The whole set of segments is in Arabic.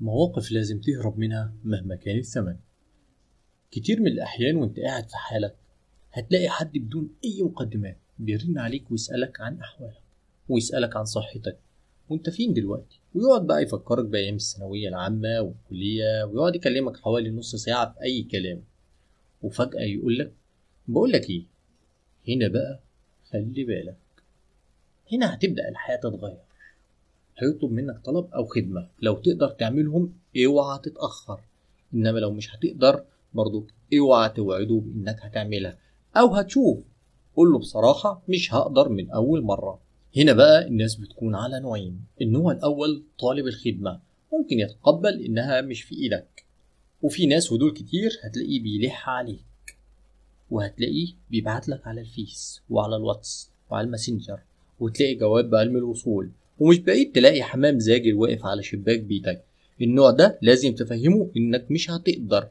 مواقف لازم تهرب منها مهما كان الثمن كتير من الأحيان وانت قاعد في حالك هتلاقي حد بدون أي مقدمات بيرن عليك ويسألك عن أحوالك ويسألك عن صحتك وانت فين دلوقتي ويقعد بقى يفكرك بأيام الثانوية العامة والكلية ويقعد يكلمك حوالي نص ساعة في أي كلام وفجأة يقولك بقولك إيه هنا بقى خلي بالك هنا هتبدأ الحياة تتغير هيطلب منك طلب أو خدمة لو تقدر تعملهم اوعى تتأخر إنما لو مش هتقدر برضو اوعى توعده بإنك هتعملها أو هتشوف قول له بصراحة مش هقدر من أول مرة هنا بقى الناس بتكون على نوعين النوع الأول طالب الخدمة ممكن يتقبل إنها مش في إيدك وفي ناس ودول كتير هتلاقيه بيلح عليك وهتلاقيه بيبعت لك على الفيس وعلى الواتس وعلى الماسنجر وتلاقي جواب بعلم الوصول ومش بعيد تلاقي حمام زاجل واقف على شباك بيتك النوع ده لازم تفهمه انك مش هتقدر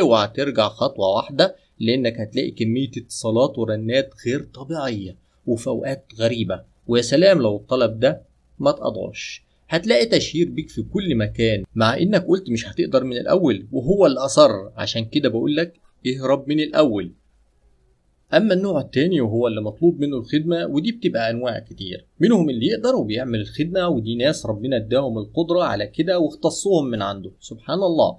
اوعى ترجع خطوة واحدة لانك هتلاقي كمية اتصالات ورنات غير طبيعية وفي اوقات غريبة ويا سلام لو الطلب ده ما تقضعش هتلاقي تشهير بيك في كل مكان مع انك قلت مش هتقدر من الاول وهو اللي اصر عشان كده بقولك اهرب من الاول أما النوع التاني وهو اللي مطلوب منه الخدمة ودي بتبقى أنواع كتير منهم اللي يقدر وبيعمل الخدمة ودي ناس ربنا اداهم القدرة على كده واختصهم من عنده سبحان الله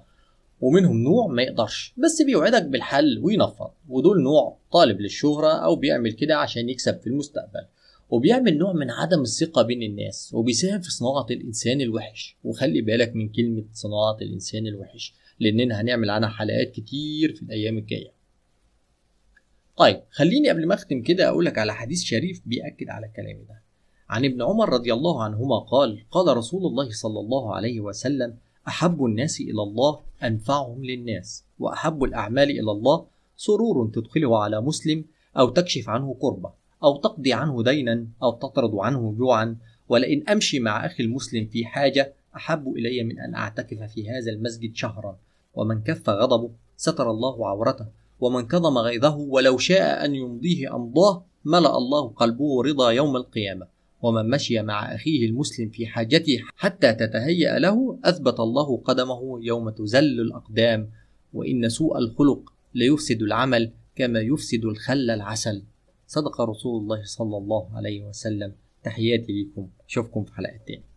ومنهم نوع ما يقدرش بس بيوعدك بالحل وينفض ودول نوع طالب للشهرة أو بيعمل كده عشان يكسب في المستقبل وبيعمل نوع من عدم الثقة بين الناس وبيساهم في صناعة الإنسان الوحش وخلي بالك من كلمة صناعة الإنسان الوحش لأننا هنعمل عنها حلقات كتير في الأيام الجاية طيب خليني قبل ما اختم كده اقول لك على حديث شريف بيأكد على الكلام ده عن ابن عمر رضي الله عنهما قال قال رسول الله صلى الله عليه وسلم أحب الناس إلى الله أنفعهم للناس وأحب الأعمال إلى الله سرور تدخله على مسلم أو تكشف عنه قربة أو تقضي عنه دينا أو تطرد عنه جوعا ولئن أمشي مع أخي المسلم في حاجة أحب إلي من أن أعتكف في هذا المسجد شهرا ومن كف غضبه ستر الله عورته ومن كظم غيظه ولو شاء أن يمضيه أمضاه ملأ الله قلبه رضا يوم القيامة ومن مشي مع أخيه المسلم في حاجته حتى تتهيأ له أثبت الله قدمه يوم تزل الأقدام وإن سوء الخلق ليفسد العمل كما يفسد الخل العسل صدق رسول الله صلى الله عليه وسلم تحياتي لكم أشوفكم في حلقة تانية